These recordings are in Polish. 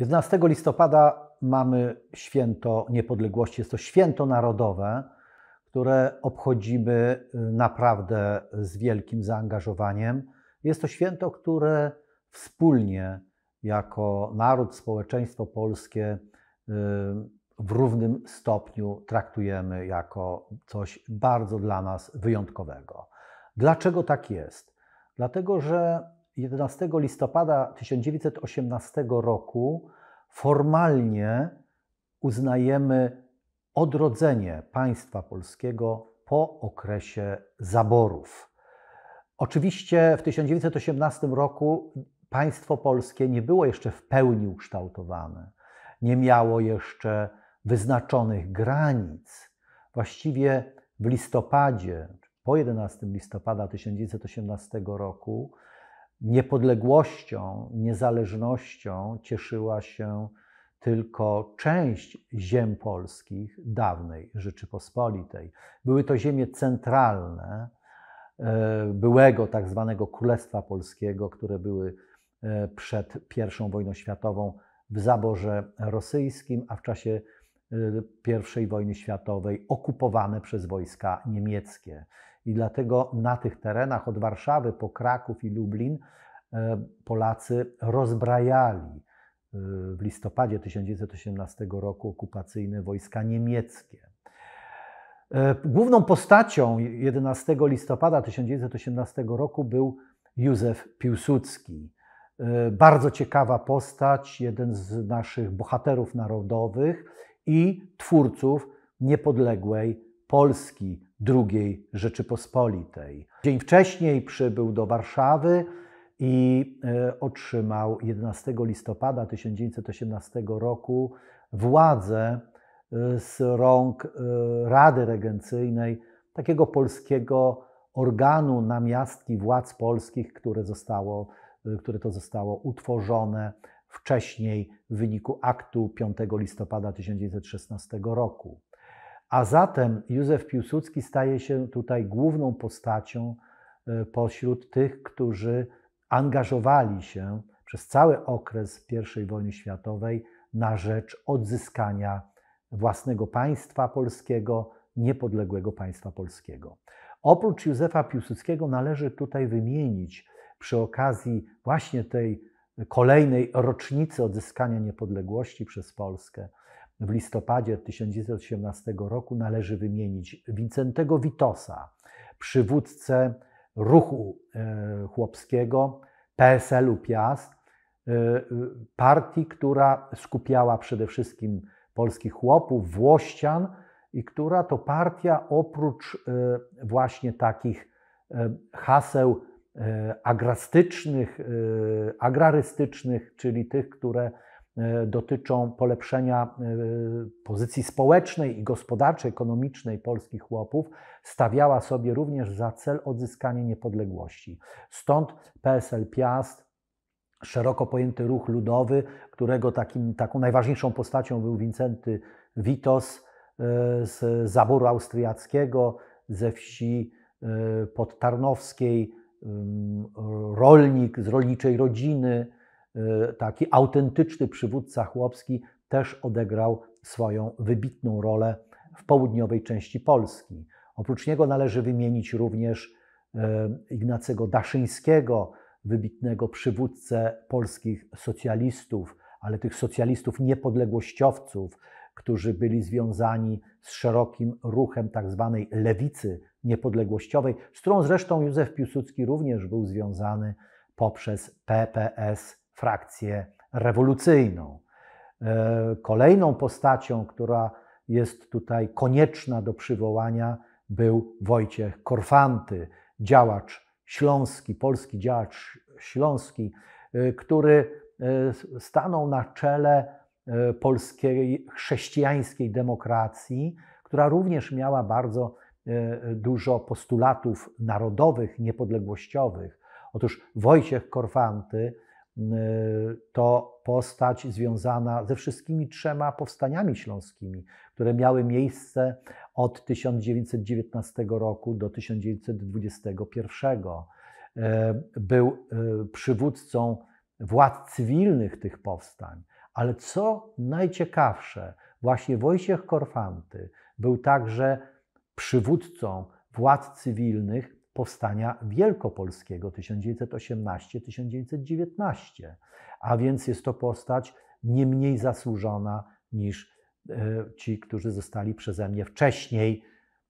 11 listopada mamy święto niepodległości. Jest to święto narodowe, które obchodzimy y, naprawdę z wielkim zaangażowaniem. Jest to święto, które wspólnie jako naród, społeczeństwo polskie y, w równym stopniu traktujemy jako coś bardzo dla nas wyjątkowego. Dlaczego tak jest? Dlatego, że 11 listopada 1918 roku formalnie uznajemy odrodzenie państwa polskiego po okresie zaborów. Oczywiście w 1918 roku państwo polskie nie było jeszcze w pełni ukształtowane, nie miało jeszcze wyznaczonych granic. Właściwie w listopadzie, po 11 listopada 1918 roku, niepodległością, niezależnością cieszyła się tylko część ziem polskich dawnej Rzeczypospolitej. Były to ziemie centralne e, byłego tak zwanego Królestwa Polskiego, które były e, przed I wojną światową w zaborze rosyjskim, a w czasie e, I wojny światowej okupowane przez wojska niemieckie. I dlatego na tych terenach od Warszawy po Kraków i Lublin e, Polacy rozbrajali e, w listopadzie 1918 roku okupacyjne wojska niemieckie. E, główną postacią 11 listopada 1918 roku był Józef Piłsudski. Bardzo ciekawa postać, jeden z naszych bohaterów narodowych i twórców niepodległej Polski II Rzeczypospolitej. Dzień wcześniej przybył do Warszawy i e, otrzymał 11 listopada 1918 roku władzę e, z rąk e, Rady Regencyjnej, takiego polskiego organu namiastki władz polskich, które, zostało, które to zostało utworzone wcześniej w wyniku aktu 5 listopada 1916 roku. A zatem Józef Piłsudski staje się tutaj główną postacią e, pośród tych, którzy angażowali się przez cały okres I wojny światowej na rzecz odzyskania własnego państwa polskiego, niepodległego państwa polskiego. Oprócz Józefa Piłsudskiego należy tutaj wymienić przy okazji właśnie tej kolejnej rocznicy odzyskania niepodległości przez Polskę w listopadzie 1918 roku należy wymienić Wincentego Witosa, przywódcę ruchu e, chłopskiego, PSL-u Piast, e, e, partii, która skupiała przede wszystkim polskich chłopów, włościan i która to partia oprócz właśnie takich haseł agrastycznych, agrarystycznych, czyli tych, które E, dotyczą polepszenia e, pozycji społecznej i gospodarczej, ekonomicznej polskich chłopów, stawiała sobie również za cel odzyskanie niepodległości. Stąd PSL Piast, szeroko pojęty ruch ludowy, którego takim, taką najważniejszą postacią był Wincenty Witos e, z zaboru austriackiego, ze wsi podtarnowskiej, rolnik z rolniczej rodziny, Y, taki autentyczny przywódca chłopski też odegrał swoją wybitną rolę w południowej części Polski. Oprócz niego należy wymienić również y, Ignacego Daszyńskiego, wybitnego przywódcę polskich socjalistów, ale tych socjalistów niepodległościowców, którzy byli związani z szerokim ruchem tzw. Tak lewicy niepodległościowej, z którą zresztą Józef Piłsudski również był związany poprzez PPS frakcję rewolucyjną. E, kolejną postacią, która jest tutaj konieczna do przywołania, był Wojciech Korfanty, działacz śląski, polski działacz śląski, e, który e, stanął na czele polskiej chrześcijańskiej demokracji, która również miała bardzo dużo postulatów narodowych, niepodległościowych. Otóż Wojciech Korfanty Y, to postać związana ze wszystkimi trzema powstaniami śląskimi, które miały miejsce od 1919 roku do 1921. E, był e, przywódcą władz cywilnych tych powstań, ale co najciekawsze, właśnie Wojciech Korfanty był także przywódcą władz cywilnych powstania wielkopolskiego 1918-1919, a więc jest to postać nie mniej zasłużona niż e, ci, którzy zostali przeze mnie wcześniej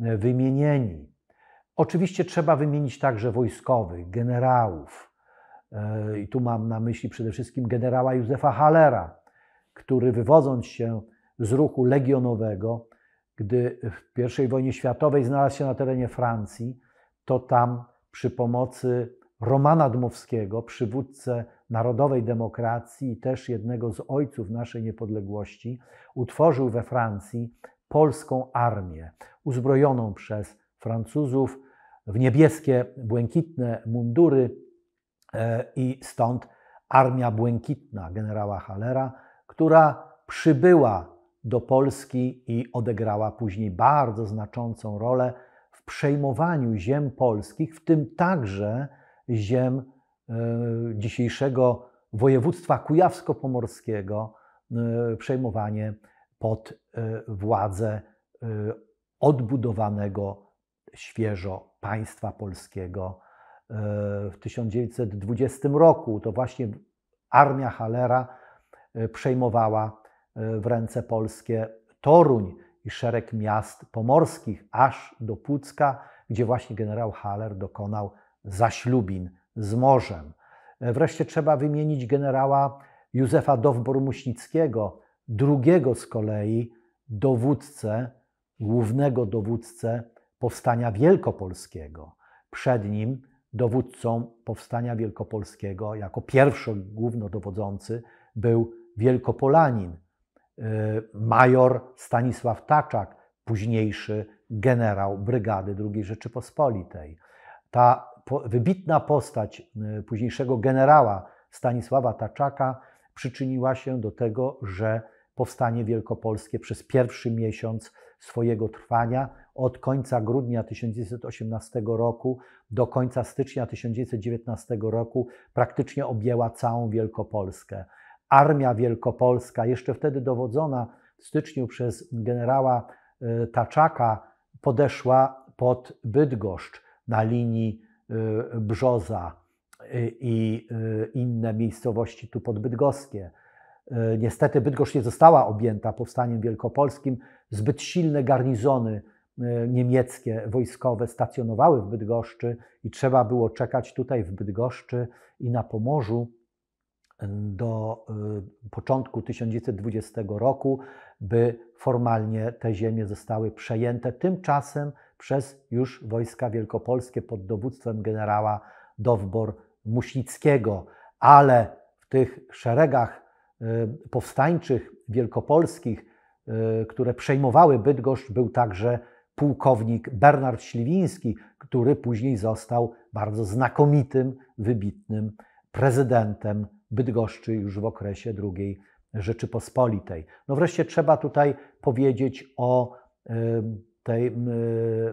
e, wymienieni. Oczywiście trzeba wymienić także wojskowych, generałów. E, I tu mam na myśli przede wszystkim generała Józefa Halera, który wywodząc się z ruchu legionowego, gdy w I wojnie światowej znalazł się na terenie Francji, to tam przy pomocy Romana Dmowskiego, przywódcę narodowej demokracji i też jednego z ojców naszej niepodległości, utworzył we Francji polską armię uzbrojoną przez Francuzów w niebieskie, błękitne mundury e, i stąd Armia Błękitna generała Halera, która przybyła do Polski i odegrała później bardzo znaczącą rolę przejmowaniu ziem polskich, w tym także ziem e, dzisiejszego województwa kujawsko-pomorskiego, e, przejmowanie pod e, władzę odbudowanego świeżo państwa polskiego w 1920 roku. To właśnie armia Halera przejmowała w ręce polskie Toruń i szereg miast pomorskich, aż do Pucka, gdzie właśnie generał Haller dokonał zaślubin z morzem. E, wreszcie trzeba wymienić generała Józefa Dowbor-Muśnickiego, drugiego z kolei dowódcę, głównego dowódcę powstania wielkopolskiego. Przed nim dowódcą powstania wielkopolskiego, jako pierwszy głównodowodzący, był Wielkopolanin Y, major Stanisław Taczak, późniejszy generał brygady II Rzeczypospolitej. Ta wybitna postać y, późniejszego generała Stanisława Taczaka przyczyniła się do tego, że powstanie wielkopolskie przez pierwszy miesiąc swojego trwania od końca grudnia 1918 roku do końca stycznia 1919 roku praktycznie objęła całą Wielkopolskę. Armia Wielkopolska, jeszcze wtedy dowodzona w styczniu przez generała e, Taczaka, podeszła pod Bydgoszcz na linii e, Brzoza e, i inne miejscowości tu podbydgoskie. Niestety Bydgoszcz nie została objęta powstaniem wielkopolskim. Zbyt silne garnizony niemieckie wojskowe stacjonowały w Bydgoszczy i trzeba było czekać tutaj w Bydgoszczy i na Pomorzu do y, początku 1920 roku, by formalnie te ziemie zostały przejęte tymczasem przez już wojska wielkopolskie pod dowództwem generała Dowbor-Muśnickiego. Ale w tych szeregach y, powstańczych wielkopolskich, y, które przejmowały Bydgoszcz, był także pułkownik Bernard Śliwiński, który później został bardzo znakomitym, wybitnym prezydentem Bydgoszczy już w okresie II Rzeczypospolitej. No wreszcie trzeba tutaj powiedzieć o y, tej y,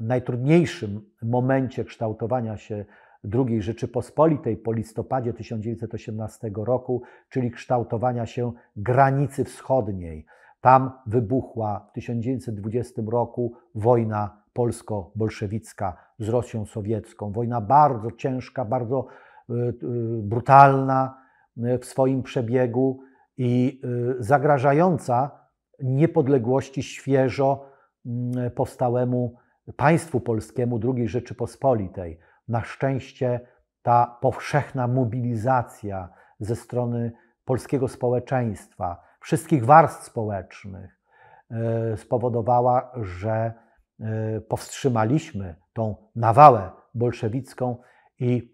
najtrudniejszym momencie kształtowania się II Rzeczypospolitej po listopadzie 1918 roku, czyli kształtowania się granicy wschodniej. Tam wybuchła w 1920 roku wojna polsko-bolszewicka z Rosją sowiecką. Wojna bardzo ciężka, bardzo y, brutalna, Y, w swoim przebiegu i y, zagrażająca niepodległości świeżo mm, powstałemu państwu polskiemu II Rzeczypospolitej. Na szczęście ta powszechna mobilizacja ze strony polskiego społeczeństwa, wszystkich warstw społecznych, y, spowodowała, że powstrzymaliśmy tą nawałę bolszewicką i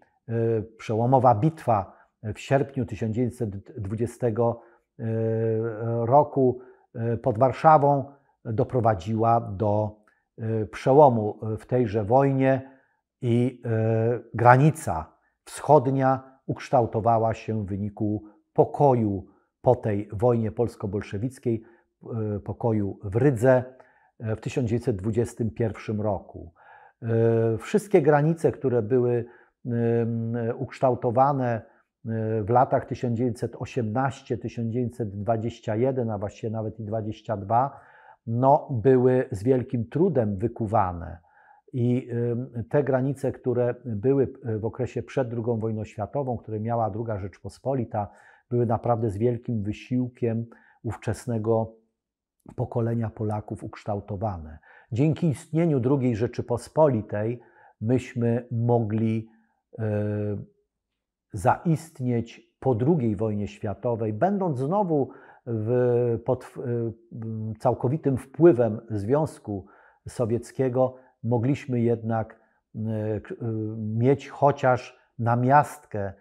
przełomowa bitwa w sierpniu 1920 e, roku e, pod Warszawą doprowadziła do e, przełomu w tejże wojnie i granica wschodnia ukształtowała się w wyniku pokoju po tej wojnie polsko-bolszewickiej, pokoju w Rydze w 1921 roku. Wszystkie granice, które były ukształtowane w latach 1918-1921, a właściwie nawet i 22, no, były z wielkim trudem wykuwane. I y, te granice, które były w okresie przed II wojną światową, które miała II Rzeczpospolita, były naprawdę z wielkim wysiłkiem ówczesnego pokolenia Polaków ukształtowane. Dzięki istnieniu II Rzeczypospolitej myśmy mogli y, zaistnieć po II wojnie światowej, będąc znowu w, pod całkowitym wpływem Związku Sowieckiego, mogliśmy jednak e, e, mieć chociaż namiastkę e,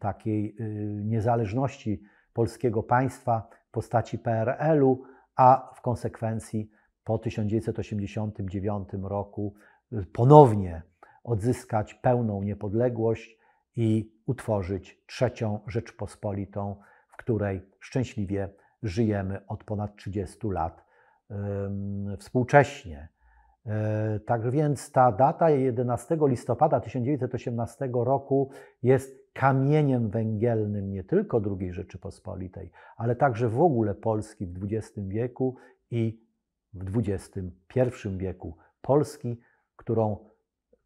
takiej niezależności polskiego państwa w postaci PRL-u, a w konsekwencji po 1989 roku ponownie odzyskać pełną niepodległość i utworzyć trzecią Rzeczpospolitą, w której szczęśliwie żyjemy od ponad 30 lat współcześnie. E, tak więc ta data 11 listopada 1918 roku jest kamieniem węgielnym nie tylko II Rzeczypospolitej, ale także w ogóle Polski w XX wieku i w XXI wieku. Polski, którą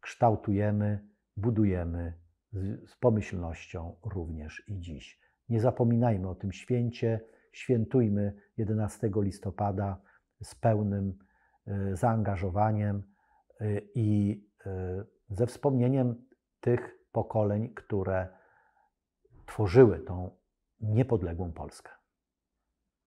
kształtujemy, budujemy z, z pomyślnością również i dziś. Nie zapominajmy o tym święcie. Świętujmy 11 listopada z pełnym e, zaangażowaniem e, i e, ze wspomnieniem tych pokoleń, które tworzyły tą niepodległą Polskę.